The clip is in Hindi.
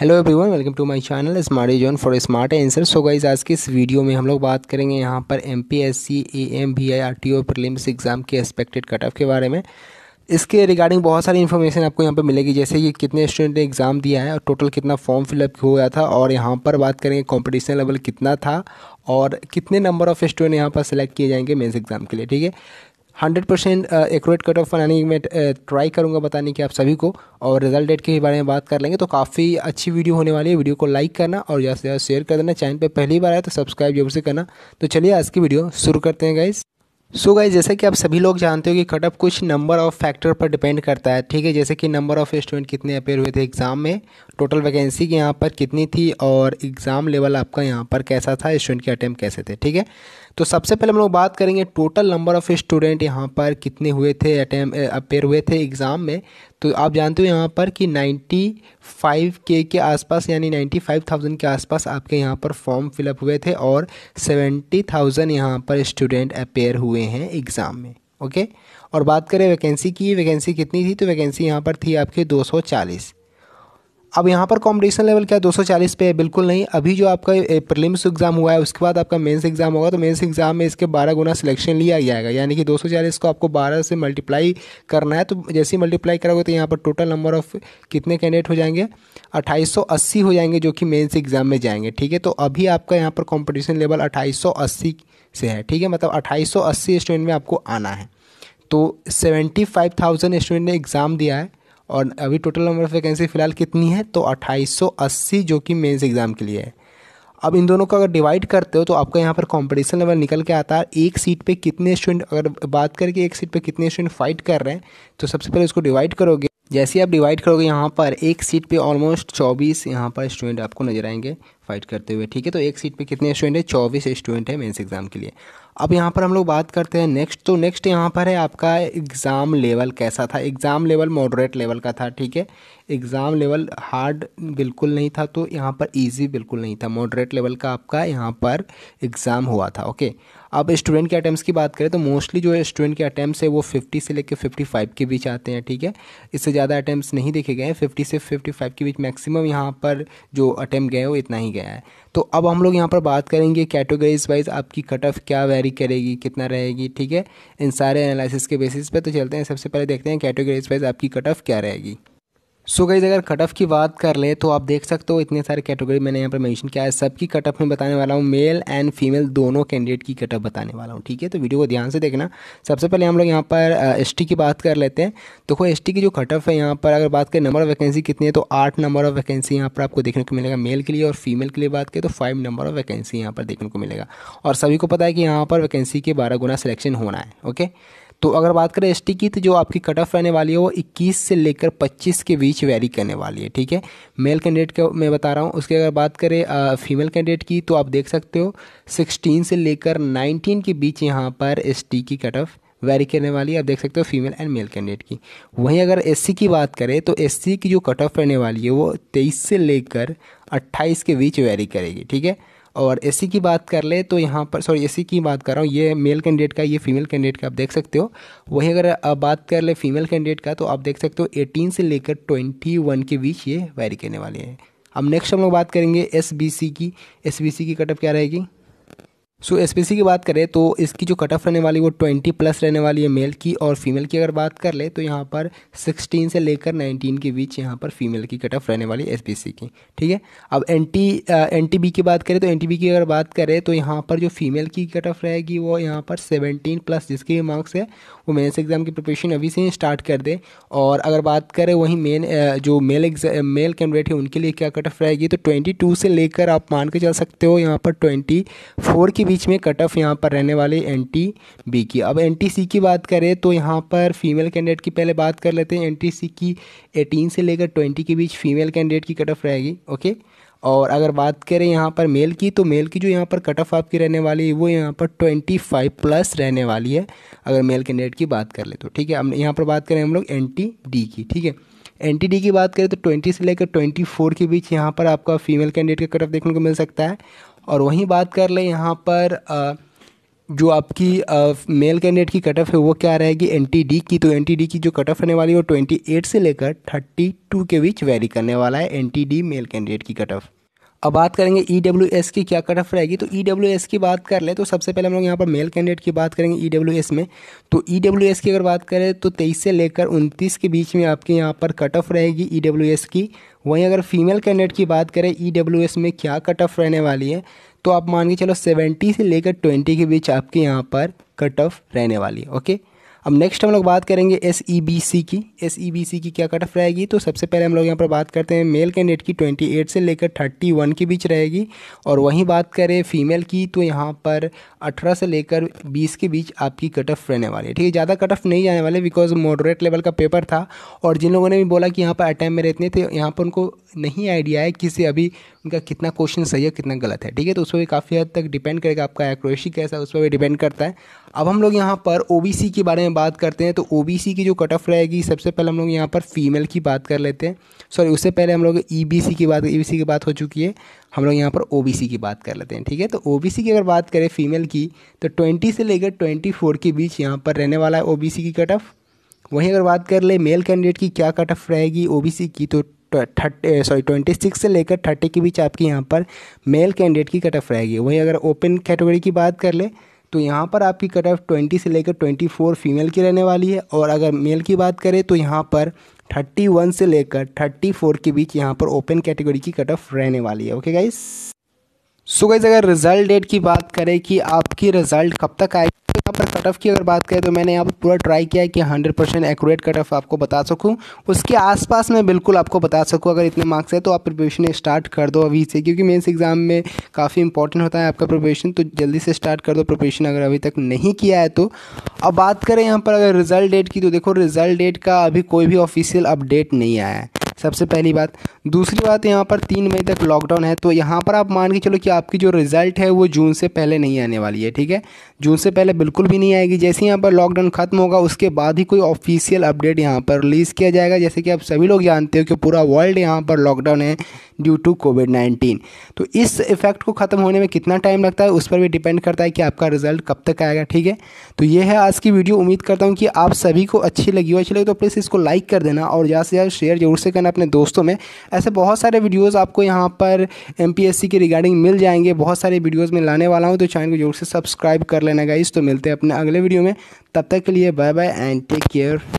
hello everyone welcome to my channel smart zone for smart answer so guys आज के इस वीडियो में हम लोग बात करेंगे यहाँ पर M P S C A M B I R T O prelims exam के एक्सपेक्टेड कट ऑफ के बारे में इसके रिगार्डिंग बहुत सारी इन्फॉर्मेशन आपको यहाँ पर मिलेगी जैसे कि कितने स्टूडेंट ने एग्ज़ाम दिया है और टोटल कितना फॉर्म फिलअप हो गया था और यहाँ पर बात करेंगे कॉम्पिटिशन लेवल कितना था और कितने नंबर ऑफ स्टूडेंट यहाँ पर सेलेक्ट किए जाएंगे मेन्स एग्ज़ाम के लिए ठीक है hundred percent accurate cut off बनाने की मैं ट्राई करूंगा बताने की आप सभी को और रिजल्ट डेट के बारे में बात कर लेंगे तो काफ़ी अच्छी वीडियो होने वाली है वीडियो को लाइक करना और ज़्यादा से ज़्यादा शेयर कर देना चैनल पर पहली बार आए तो सब्सक्राइब जरूर से करना तो चलिए आज की वीडियो शुरू करते हैं गाइज़ सो so गाइज जैसे कि आप सभी लोग जानते हो कि कट ऑफ कुछ नंबर ऑफ फैक्टर पर डिपेंड करता है ठीक है जैसे कि नंबर ऑफ स्टूडेंट कितने अपेयर हुए थे एग्ज़ाम में टोटल वैकेंसी के यहाँ पर कितनी थी और एग्ज़ाम लेवल आपका यहाँ पर कैसा था स्टूडेंट के अटैम्प्ट कैसे थे ठीक है तो सबसे पहले हम लोग बात करेंगे टोटल नंबर ऑफ़ स्टूडेंट यहाँ पर कितने हुए थे अटैम अपेयर हुए थे एग्ज़ाम में तो आप जानते हो यहाँ पर कि 95 के के आसपास यानी 95,000 के आसपास आपके यहाँ पर फॉर्म फिलअप हुए थे और 70,000 यहाँ पर स्टूडेंट अपेयर हुए हैं एग्ज़ाम में ओके और बात करें वैकेंसी की वैकेंसी कितनी थी तो वैकेंसी यहाँ पर थी आपके चालीस अब यहाँ पर कॉम्पिटिशन लेवल क्या है 240 पे है बिल्कुल नहीं अभी जो आपका प्रीलिम्स एग्ज़ाम हुआ है उसके बाद आपका मेंस एग्ज़ाम होगा तो मेंस एग्ज़ाम में इसके 12 गुना सिलेक्शन लिया जाएगा यानी कि 240 को आपको 12 से मल्टीप्लाई करना है तो जैसे ही मल्टीप्लाई करोगे तो यहाँ पर टोटल नंबर ऑफ कितने कैंडिडेट हो जाएंगे अस्सी हो जाएंगे जो कि मेन्स एग्ज़ाम में जाएंगे ठीक है तो अभी आपका यहाँ पर कॉम्पिटिशन लेवल अस्सी से है ठीक है मतलब अस्सी स्टूडेंट में आपको आना है तो थाउजेंड स्टूडेंट ने एग्ज़ाम दिया है और अभी टोटल नंबर ऑफ वैकेंसी फ़िलहाल कितनी है तो 2880 जो कि मेंस एग्ज़ाम के लिए है अब इन दोनों को अगर डिवाइड करते हो तो आपका यहाँ पर कंपटीशन लेवल निकल के आता है एक सीट पे कितने स्टूडेंट अगर बात करके एक सीट पे कितने स्टूडेंट फाइट कर रहे हैं तो सबसे पहले उसको डिवाइड करोगे जैसे आप डिवाइड करोगे यहाँ पर एक सीट पे ऑलमोस्ट 24 यहाँ पर स्टूडेंट आपको नजर आएंगे फाइट करते हुए ठीक है तो एक सीट पे कितने स्टूडेंट है चौबीस स्टूडेंट है मेंस एग्ज़ाम के लिए अब यहाँ पर हम लोग बात करते हैं नेक्स्ट तो नेक्स्ट यहाँ पर है आपका एग्ज़ाम लेवल कैसा था एग्ज़ाम लेवल मॉडरेट लेवल का था ठीक है एग्ज़ाम लेवल हार्ड बिल्कुल नहीं था तो यहाँ पर ईजी बिल्कुल नहीं था मॉडरेट लेवल का आपका यहाँ पर एग्ज़ाम हुआ था ओके अब स्टूडेंट के अटैम्प्ट की बात करें तो मोस्टली जो स्टूडेंट के अटैम्प्ट है वो फिफ्टी से लेकर फिफ्टी फाइव के बीच आते हैं ठीक है इससे ज़्यादा अटैम्प्ट नहीं देखे गए फिफ्टी से फिफ्टी फाइव के बीच मैक्सिमम यहाँ पर जो अटैम्प्ट गए वो इतना ही गए गया है तो अब हम लोग यहाँ पर बात करेंगे कैटेगरीज वाइज आपकी कट ऑफ क्या वेरी करेगी कितना रहेगी ठीक है इन सारे एनालिसिस के बेसिस पे तो चलते हैं सबसे पहले देखते हैं कैटेगरीज वाइज आपकी कट ऑफ क्या रहेगी सो गई अगर कट ऑफ की बात कर ले तो आप देख सकते हो इतने सारे कैटेगरी मैंने यहाँ पर मेंशन किया है सबकी कट ऑफ में बताने वाला हूँ मेल एंड फीमेल दोनों कैंडिडेट की कट ऑफ बताने वाला हूँ ठीक है तो वीडियो को ध्यान से देखना सबसे पहले हम लोग यहाँ पर एस की बात कर लेते हैं देखो तो एस की जो कट ऑफ है यहाँ पर अगर बात करें नंबर ऑफ वैकेंसी कितनी है तो आठ नंबर ऑफ वैकेंसी यहाँ पर आपको देखने को मिलेगा मेल के लिए और फीमेल के लिए बात करें तो फाइव नंबर ऑफ वैकेंसी यहाँ पर देखने को मिलेगा और सभी को पता है कि यहाँ पर वैकेंसी के बारह गुना सिलेक्शन होना है ओके तो अगर बात करें एस की तो जो आपकी कट ऑफ रहने वाली है वो इक्कीस से लेकर पच्चीस के बीच वेरी करने वाली है ठीक है मेल कैंडिडेट का मैं बता रहा हूँ उसकी अगर बात करें फीमेल कैंडिडेट की तो आप देख सकते हो सिक्सटीन से लेकर नाइनटीन के बीच यहाँ पर एस की कट ऑफ वेरी करने वाली है आप देख सकते हो फीमेल एंड मेल कैंडिडेट की वहीं अगर एस की बात करें तो एस की जो कट ऑफ रहने वाली है वो तेईस से लेकर अट्ठाईस के बीच वेरी करेगी ठीक है और एस की बात कर ले तो यहाँ पर सॉरी एस की बात कर रहा हूँ ये मेल कैंडिडेट का ये फीमेल कैंडिडेट का आप देख सकते हो वहीं अगर बात कर ले फीमेल कैंडिडेट का तो आप देख सकते हो एटीन से लेकर ट्वेंटी वन के बीच ये वैरी करने वाले हैं अब नेक्स्ट हम लोग बात करेंगे एस की एस की कटअप क्या रहेगी सो so, एस की बात करें तो इसकी जो कट ऑफ रहने वाली वो ट्वेंटी प्लस रहने वाली है मेल की और फीमेल की अगर बात कर ले तो यहाँ पर सिक्सटीन से लेकर नाइनटीन के बीच यहाँ पर फीमेल की कट ऑफ रहने वाली है एस की ठीक है अब N T N T B की बात करें तो एन टी बी की अगर बात करें तो यहाँ पर जो फीमेल की कट ऑफ रहेगी वो यहाँ पर सेवनटीन प्लस जिसके भी मार्क्स है वो मेन्स एग्ज़ाम की प्रिपरेशन अभी से ही स्टार्ट कर दे और अगर बात करें वहीं मेन जो मेल एग्जाम मेल कैंडिडेट है उनके लिए क्या कट ऑफ रहेगी तो ट्वेंटी टू से लेकर आप मान के चल सकते हो यहाँ पर ट्वेंटी फोर की बीच में कट ऑफ यहाँ पर रहने वाले एन टी बी की अब एन टी सी की बात करें तो यहाँ पर फीमेल कैंडिडेट की पहले बात कर लेते हैं एन टी सी की एटीन से लेकर ट्वेंटी के बीच फीमेल कैंडिडेट की कट ऑफ रहेगी ओके और अगर बात करें यहाँ पर मेल की तो मेल की जो यहाँ पर कट ऑफ आपकी रहने वाली है वो यहाँ पर ट्वेंटी फाइव प्लस रहने वाली है अगर मेल कैंडिडेट की बात कर ले तो ठीक है अब यहाँ पर बात करें हम लोग एन टी डी की ठीक है एन टी डी की बात करें तो ट्वेंटी से लेकर ट्वेंटी फोर के बीच यहाँ पर आपका फीमेल कैंडिडेट का कट ऑफ देखने को मिल सकता है और वहीं बात कर लें यहाँ पर आ, जो आपकी मेल कैंडिडेट की कट ऑफ है वो क्या रहेगी एन टी डी की तो एन टी डी की जो कट ऑफ रहने वाली है वो ट्वेंटी एट से लेकर थर्टी टू के बीच वेरी करने वाला है N T D male candidate की कट ऑफ अब बात करेंगे ई डब्ल्यू एस की क्या कट ऑफ रहेगी तो ई डब्ल्यू एस की बात कर ले तो सबसे पहले हम लोग यहाँ पर मेल कैंडिडेट की बात करेंगे ई डब्ल्यू एस में तो ई डब्ल्यू एस की अगर बात करें तो तेईस से लेकर उनतीस के बीच में आपके यहाँ पर कट ऑफ रहेगी ई डब्ल्यू एस की वहीं अगर फीमेल कैंडिडेट की बात करें ई e में क्या कट ऑफ रहने वाली है तो आप मान के चलो सेवेंटी से लेकर ट्वेंटी के बीच आपके यहाँ पर कट ऑफ रहने वाली है ओके अब नेक्स्ट हम लोग बात करेंगे एस ई बी सी की एस ई बी सी की क्या कट ऑफ रहेगी तो सबसे पहले हम लोग यहाँ पर बात करते हैं मेल कैंडिडेट की ट्वेंटी एट से लेकर थर्टी वन के बीच रहेगी और वहीं बात करें फीमेल की तो यहाँ पर अठारह से लेकर बीस के बीच आपकी कट ऑफ रहने वाली है ठीक है ज़्यादा कट ऑफ नहीं जाने वाले बिकॉज मॉडरेट लेवल का पेपर था और जिन लोगों ने भी बोला कि यहाँ पर अटैम्प में रहते थे यहाँ पर उनको नहीं आइडिया है किसी अभी उनका कितना क्वेश्चन सही है कितना गलत है ठीक है तो उस पर भी काफ़ी हद तक डिपेंड करेगा आपका एक्रोशी कैसा है उस पर भी डिपेंड करता है अब हम लोग यहाँ पर ओ के बारे में बात करते हैं तो ओ की जो कट ऑफ रहेगी सबसे पहले हम लोग यहाँ पर फीमेल की बात कर लेते हैं सॉरी उससे पहले हम लोग ई e की बात ई e की बात हो चुकी है हम लोग यहाँ पर ओ की बात कर लेते हैं ठीक है तो ओ की अगर बात करें फीमेल की तो ट्वेंटी से लेकर ट्वेंटी के बीच यहाँ पर रहने वाला है ओ की कट ऑफ वहीं अगर बात कर ले मेल कैंडिडेट की क्या कट ऑफ रहेगी ओबीसी की तो थर्टी सॉरी ट्वेंटी सिक्स से लेकर थर्टी के बीच आपकी यहाँ पर मेल कैंडिडेट की कट ऑफ रहेगी वहीं अगर ओपन कैटेगरी की बात कर ले तो यहाँ पर आपकी कट ऑफ ट्वेंटी से लेकर ट्वेंटी फोर फीमेल की रहने वाली है और अगर मेल की बात करें तो यहाँ पर थर्टी वन से लेकर थर्टी फोर के बीच यहाँ पर ओपन कैटेगरी की कट ऑफ रहने वाली है ओके गाइस सो गाइज अगर रिजल्ट डेट की बात करें कि आपकी रिजल्ट कब तक आएगी कट ऑफ की अगर बात करें तो मैंने यहाँ पर पूरा ट्राई किया है कि hundred percent accurate cut off आपको बता सकूँ उसके आसपास मैं बिल्कुल आपको बता सकूँ अगर इतने मार्क्स है तो आप प्रिपरेशन स्टार्ट कर दो अभी से क्योंकि मेन्स एग्ज़ाम में काफ़ी इंपॉर्टेंट होता है आपका प्रिपरेशन तो जल्दी से स्टार्ट कर दो प्रिपरेशन अगर अभी तक नहीं किया है तो अब बात करें यहाँ पर अगर रिज़ल्ट डेट की तो देखो रिज़ल्ट डेट का अभी कोई भी ऑफिशियल अपडेट नहीं आया है सबसे पहली बात दूसरी बात यहाँ पर तीन मई तक लॉकडाउन है तो यहाँ पर आप मान के चलो कि आपकी जो रिज़ल्ट है वो जून से पहले नहीं आने वाली है ठीक है जून से पहले बिल्कुल भी नहीं आएगी जैसे यहाँ पर लॉकडाउन ख़त्म होगा उसके बाद ही कोई ऑफिशियल अपडेट यहाँ पर रिलीज़ किया जाएगा जैसे कि आप सभी लोग जानते हो कि पूरा वर्ल्ड यहाँ पर लॉकडाउन है ड्यू टू कोविड नाइन्टीन तो इस इफेक्ट को ख़त्म होने में कितना टाइम लगता है उस पर भी डिपेंड करता है कि आपका रिजल्ट कब तक आएगा ठीक है तो ये है आज की वीडियो उम्मीद करता हूँ कि आप सभी को अच्छी लगी हो अच्छी लगी तो प्लीज़ इसको लाइक कर देना और ज़्यादा से ज़्यादा शेयर जरूर से करना अपने दोस्तों में ऐसे बहुत सारे वीडियोज़ आपको यहाँ पर एम के रिगार्डिंग मिल जाएंगे बहुत सारे वीडियोज़ में लाने वाला हूँ तो चैनल को जरूर से सब्सक्राइब कर लेना गाइस तो मिलते हैं अपने अगले वीडियो में तब तक के लिए bye bye and take care